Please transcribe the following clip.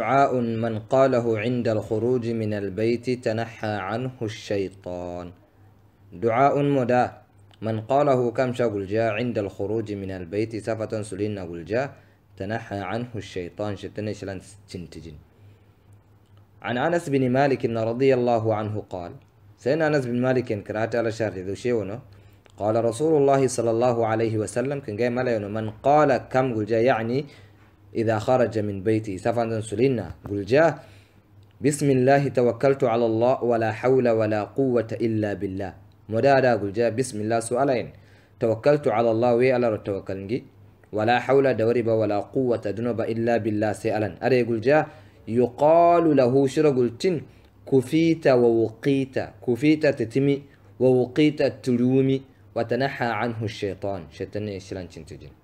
دعاء من قاله عند الخروج من البيت تنحى عنه الشيطان دعاء مدى من قاله كم جاء عند الخروج من البيت سفة سلين جاء تنحى عنه الشيطان شتن شلن تنتجن عن أنس بن مالك رضي الله عنه قال سين أنس بن مالك كرات على شهر ذو شيونه قال رسول الله صلى الله عليه وسلم كن جاي ملا من قال كم قل يعني إذا خرج من بيتي سفن سلنا قل جاء بسم الله توكلت على الله ولا حول ولا قوة إلا بالله مدادا قل جاء بسم الله سؤالين توكلت على الله وي على التوكل ولا حول دورب ولا قوة دنوب إلا بالله سألا أري قل جاء يقال له شرقلتين كفيت ووقيت كفيت تتمي ووقيت تلومي وتنحى عنه الشيطان شتني شلان تجن